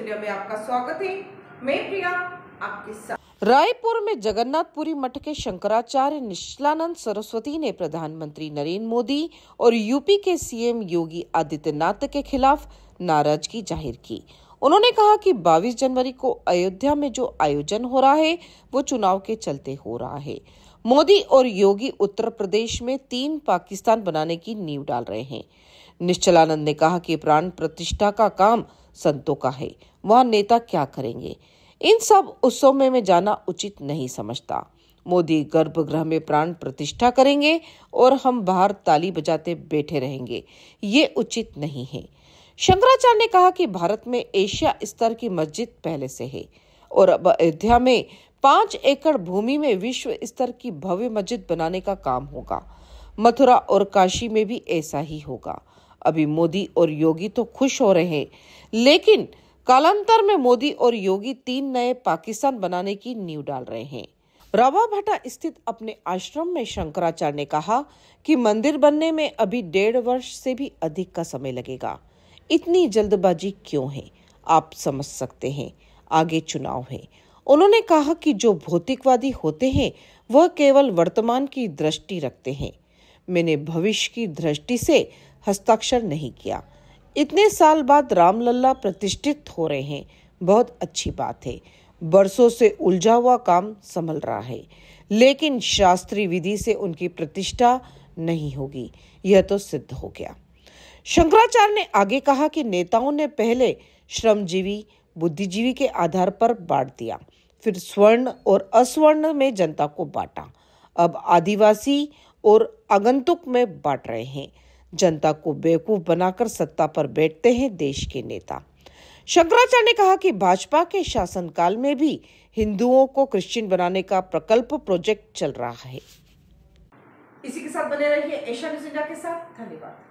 India में आपका स्वागत है मैं प्रिया आपके साथ रायपुर में जगन्नाथपुरी मठ के शंकराचार्य निश्चलानंद सरस्वती ने प्रधानमंत्री नरेंद्र मोदी और यूपी के सीएम योगी आदित्यनाथ के खिलाफ नाराजगी जाहिर की उन्होंने कहा कि 22 जनवरी को अयोध्या में जो आयोजन हो रहा है वो चुनाव के चलते हो रहा है मोदी और योगी उत्तर प्रदेश में तीन पाकिस्तान बनाने की नींव डाल रहे हैं निश्चलानंद ने कहा कि प्राण प्रतिष्ठा का काम संतों का है वहाँ नेता क्या करेंगे इन सब उत्सव में मैं जाना उचित नहीं समझता मोदी गर्भगृह में प्राण प्रतिष्ठा करेंगे और हम बाहर ताली बजाते बैठे रहेंगे ये उचित नहीं है शंकराचार्य ने कहा कि भारत में एशिया स्तर की मस्जिद पहले से है और अब अयोध्या में पांच एकड़ भूमि में विश्व स्तर की भव्य मस्जिद बनाने का काम होगा मथुरा और काशी में भी ऐसा ही होगा अभी मोदी और योगी तो खुश हो रहे हैं लेकिन कालांतर में मोदी और योगी तीन नए पाकिस्तान बनाने की नींव डाल रहे हैं रावा भट्टा स्थित अपने आश्रम में शंकराचार्य ने कहा कि मंदिर बनने में अभी डेढ़ वर्ष से भी अधिक का समय लगेगा इतनी जल्दबाजी क्यों है आप समझ सकते हैं आगे चुनाव है उन्होंने कहा कि जो भौतिकवादी होते हैं वह केवल वर्तमान की दृष्टि रखते हैं मैंने भविष्य की दृष्टि से हस्ताक्षर नहीं किया इतने साल बाद रामलला प्रतिष्ठित हो रहे हैं बहुत अच्छी बात है बरसों से उलझा हुआ काम संभल रहा है लेकिन शास्त्री विधि से उनकी प्रतिष्ठा नहीं होगी यह तो सिद्ध हो गया शंकराचार्य ने आगे कहा कि नेताओं ने पहले श्रमजीवी बुद्धिजीवी के आधार पर बांट दिया फिर स्वर्ण और अस्वर्ण में जनता को बांटा अब आदिवासी और आगंतुक में बांट रहे हैं जनता को बेवकूफ बनाकर सत्ता पर बैठते हैं देश के नेता शंकराचार्य ने कहा कि भाजपा के शासनकाल में भी हिंदुओं को क्रिश्चियन बनाने का प्रकल्प प्रोजेक्ट चल रहा है इसी के साथ बने रहिए एशिया न्यूज इंडिया के साथ धन्यवाद